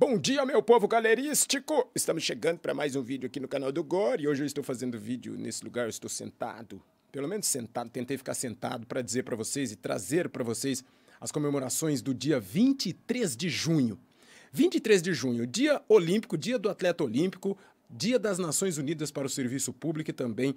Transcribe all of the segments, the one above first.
Bom dia, meu povo galerístico! Estamos chegando para mais um vídeo aqui no canal do Gore. E hoje eu estou fazendo vídeo nesse lugar, eu estou sentado. Pelo menos sentado, tentei ficar sentado para dizer para vocês e trazer para vocês as comemorações do dia 23 de junho. 23 de junho, dia olímpico, dia do atleta olímpico, dia das Nações Unidas para o Serviço Público e também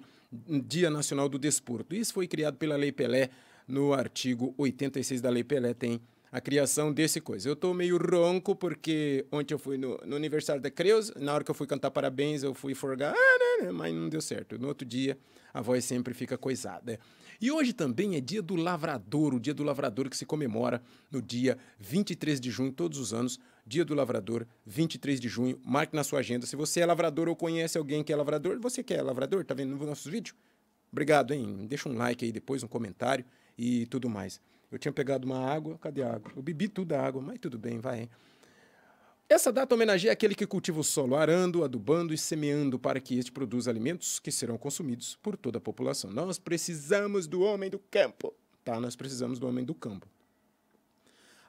dia nacional do desporto. Isso foi criado pela Lei Pelé no artigo 86 da Lei Pelé, tem a criação desse coisa. Eu estou meio ronco porque ontem eu fui no, no aniversário da Creuza na hora que eu fui cantar parabéns, eu fui forgar, ah, né, né, mas não deu certo. No outro dia, a voz sempre fica coisada. E hoje também é dia do lavrador, o dia do lavrador que se comemora no dia 23 de junho, todos os anos, dia do lavrador, 23 de junho. Marque na sua agenda. Se você é lavrador ou conhece alguém que é lavrador, você que é lavrador, tá vendo nos nossos vídeos? Obrigado, hein? Deixa um like aí depois, um comentário e tudo mais. Eu tinha pegado uma água, cadê a água? Eu bebi tudo a água, mas tudo bem, vai. Essa data homenageia aquele que cultiva o solo, arando, adubando e semeando para que este produza alimentos que serão consumidos por toda a população. Nós precisamos do homem do campo, tá? Nós precisamos do homem do campo.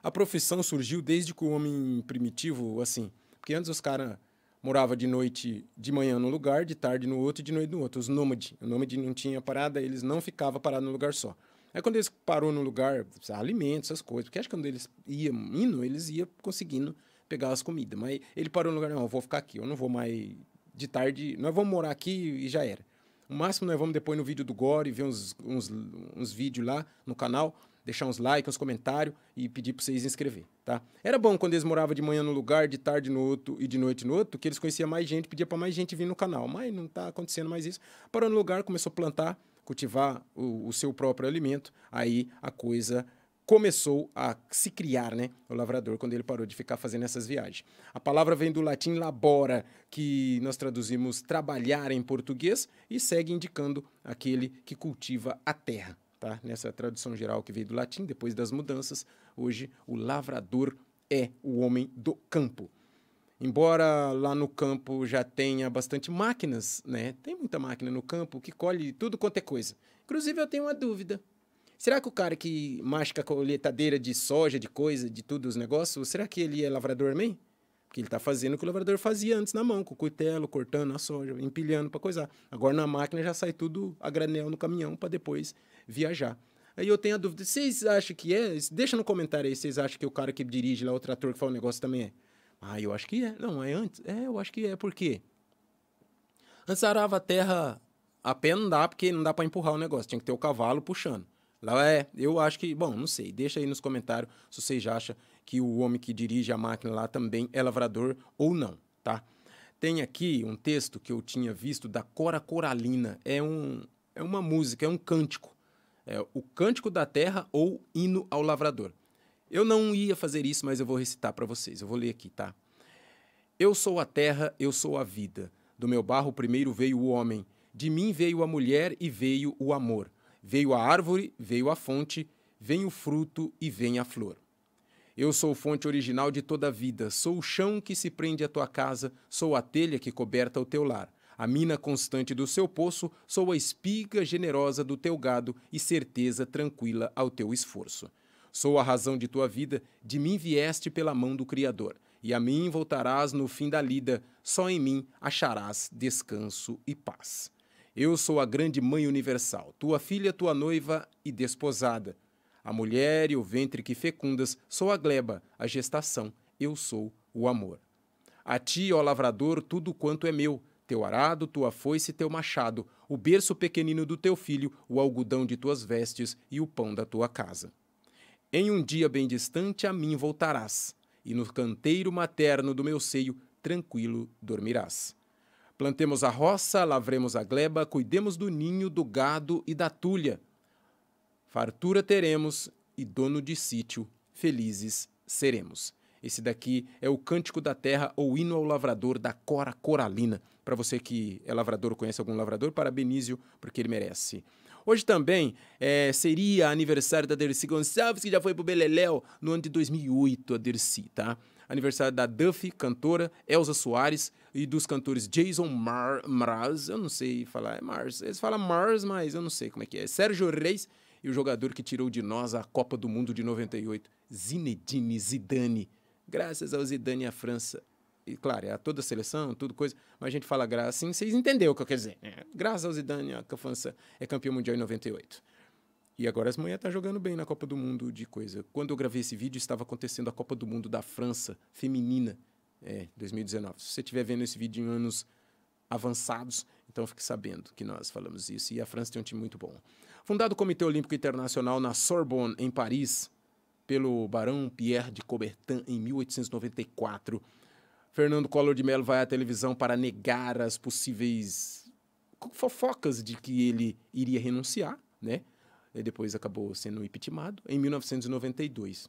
A profissão surgiu desde que o homem primitivo, assim, porque antes os caras moravam de noite, de manhã num lugar, de tarde no outro e de noite no outro. Os nômades, o nômade não tinha parada, eles não ficavam parados num lugar só. Aí quando eles parou no lugar, alimentos, essas coisas, porque acho que quando eles iam indo, eles iam conseguindo pegar as comidas. Mas ele parou no lugar, não, eu vou ficar aqui, eu não vou mais de tarde, nós vamos morar aqui e já era. O máximo nós vamos depois no vídeo do Gore, ver uns, uns, uns vídeos lá no canal, deixar uns likes, uns comentários e pedir para vocês inscrever, tá? Era bom quando eles moravam de manhã no lugar, de tarde no outro e de noite no outro, que eles conheciam mais gente, pedia para mais gente vir no canal, mas não tá acontecendo mais isso. Parou no lugar, começou a plantar, cultivar o, o seu próprio alimento, aí a coisa começou a se criar, né? O lavrador, quando ele parou de ficar fazendo essas viagens. A palavra vem do latim labora, que nós traduzimos trabalhar em português, e segue indicando aquele que cultiva a terra, tá? Nessa tradução geral que veio do latim, depois das mudanças, hoje o lavrador é o homem do campo. Embora lá no campo já tenha bastante máquinas, né? Tem muita máquina no campo que colhe tudo quanto é coisa. Inclusive, eu tenho uma dúvida. Será que o cara que masca a colheitadeira de soja, de coisa, de tudo os negócios, será que ele é lavrador também? Porque ele está fazendo o que o lavrador fazia antes na mão, com o cutelo, cortando a soja, empilhando para coisar. Agora na máquina já sai tudo a granel no caminhão para depois viajar. Aí eu tenho a dúvida, vocês acham que é? Deixa no comentário aí, vocês acham que o cara que dirige lá o trator que faz o negócio também é? Ah, eu acho que é. Não, é antes. É, eu acho que é. Por quê? Antes arava a terra a pé não dá, porque não dá para empurrar o negócio. Tinha que ter o cavalo puxando. Lá é, eu acho que, bom, não sei. Deixa aí nos comentários se vocês acham que o homem que dirige a máquina lá também é lavrador ou não, tá? Tem aqui um texto que eu tinha visto da Cora Coralina. É, um, é uma música, é um cântico. É o Cântico da Terra ou Hino ao Lavrador. Eu não ia fazer isso, mas eu vou recitar para vocês. Eu vou ler aqui, tá? Eu sou a terra, eu sou a vida. Do meu barro primeiro veio o homem, de mim veio a mulher e veio o amor. Veio a árvore, veio a fonte, vem o fruto e vem a flor. Eu sou fonte original de toda a vida, sou o chão que se prende à tua casa, sou a telha que coberta o teu lar, a mina constante do seu poço, sou a espiga generosa do teu gado e certeza tranquila ao teu esforço. Sou a razão de tua vida, de mim vieste pela mão do Criador, e a mim voltarás no fim da lida, só em mim acharás descanso e paz. Eu sou a grande mãe universal, tua filha, tua noiva e desposada. A mulher e o ventre que fecundas, sou a gleba, a gestação, eu sou o amor. A ti, ó lavrador, tudo quanto é meu, teu arado, tua foice e teu machado, o berço pequenino do teu filho, o algodão de tuas vestes e o pão da tua casa. Em um dia bem distante a mim voltarás, e no canteiro materno do meu seio tranquilo dormirás. Plantemos a roça, lavremos a gleba, cuidemos do ninho, do gado e da tulha. Fartura teremos e dono de sítio, felizes seremos. Esse daqui é o Cântico da Terra ou Hino ao Lavrador da Cora Coralina. Para você que é lavrador, ou conhece algum lavrador, parabenize-o, porque ele merece. Hoje também é, seria aniversário da Dercy Gonçalves, que já foi pro Beleléu no ano de 2008, a Dercy, tá? Aniversário da Duffy, cantora, Elza Soares e dos cantores Jason Mar Mraz, eu não sei falar, é Mars, eles falam Mars, mas eu não sei como é que é. Sérgio Reis e o jogador que tirou de nós a Copa do Mundo de 98, Zinedine Zidane. Graças ao Zidane, a França e claro, é toda a seleção, tudo coisa, mas a gente fala graça assim, vocês entenderam o que eu quero dizer. Né? Graças ao Zidane, a França é campeão mundial em 98. E agora as manhãs tá jogando bem na Copa do Mundo de coisa. Quando eu gravei esse vídeo, estava acontecendo a Copa do Mundo da França feminina, é, 2019. Se você estiver vendo esse vídeo em anos avançados, então fique sabendo que nós falamos isso. E a França tem um time muito bom. Fundado o Comitê Olímpico Internacional na Sorbonne, em Paris, pelo Barão Pierre de Coubertin em 1894. Fernando Collor de Mello vai à televisão para negar as possíveis fofocas de que ele iria renunciar, né? E depois acabou sendo impeachmentado em 1992.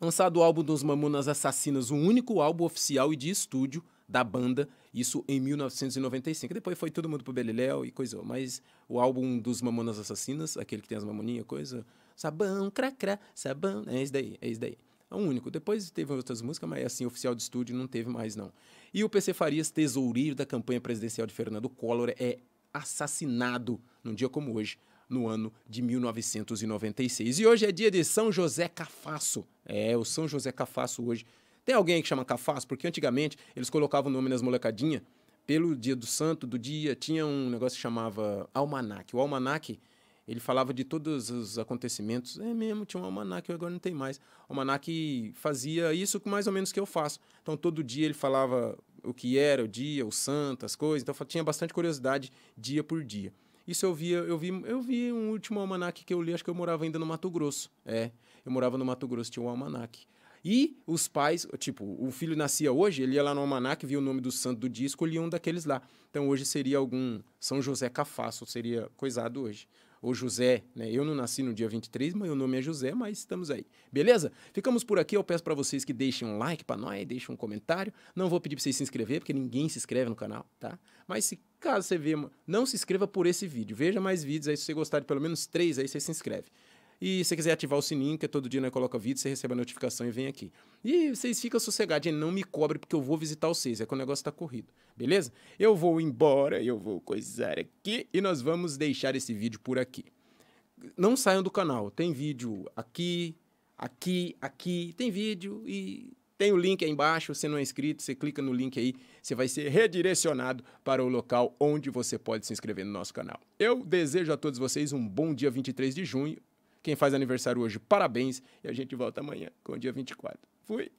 Lançado o álbum dos Mamonas Assassinas, o único álbum oficial e de estúdio da banda, isso em 1995. Depois foi todo mundo pro Beliléu e coisa, mas o álbum dos Mamonas Assassinas, aquele que tem as mamoninhas, coisa, sabão, cracra, sabão, é isso daí, é isso daí. É o único. Depois teve outras músicas, mas assim, oficial de estúdio não teve mais, não. E o PC Farias, tesourinho da campanha presidencial de Fernando Collor, é assassinado num dia como hoje, no ano de 1996. E hoje é dia de São José Cafasso. É, o São José Cafasso hoje. Tem alguém que chama Cafasso? Porque antigamente eles colocavam o nome nas molecadinhas pelo dia do santo, do dia. Tinha um negócio que chamava almanac. O almanac ele falava de todos os acontecimentos. É mesmo, tinha um almanac, agora não tem mais. O almanac fazia isso com mais ou menos que eu faço. Então, todo dia ele falava o que era o dia, o santo, as coisas. Então, tinha bastante curiosidade dia por dia. Isso eu via, eu vi, eu vi um último almanac que eu li, acho que eu morava ainda no Mato Grosso. É, eu morava no Mato Grosso, tinha um almanac. E os pais, tipo, o filho nascia hoje, ele ia lá no almanac, via o nome do santo do dia, escolhia um daqueles lá. Então hoje seria algum São José Cafasso, seria coisado hoje ou José, né? Eu não nasci no dia 23, o nome é José, mas estamos aí. Beleza? Ficamos por aqui. Eu peço para vocês que deixem um like para nós, deixem um comentário. Não vou pedir para vocês se inscrever, porque ninguém se inscreve no canal, tá? Mas se caso você vê, não se inscreva por esse vídeo. Veja mais vídeos aí se você gostar de pelo menos três aí você se inscreve. E se você quiser ativar o sininho, que é todo dia né, coloca vídeo, você recebe a notificação e vem aqui. E vocês ficam sossegados, não me cobre porque eu vou visitar vocês, é que o negócio tá corrido, beleza? Eu vou embora, eu vou coisar aqui e nós vamos deixar esse vídeo por aqui. Não saiam do canal, tem vídeo aqui, aqui, aqui, tem vídeo e tem o link aí embaixo. Se não é inscrito, você clica no link aí, você vai ser redirecionado para o local onde você pode se inscrever no nosso canal. Eu desejo a todos vocês um bom dia 23 de junho quem faz aniversário hoje, parabéns. E a gente volta amanhã com o dia 24. Fui!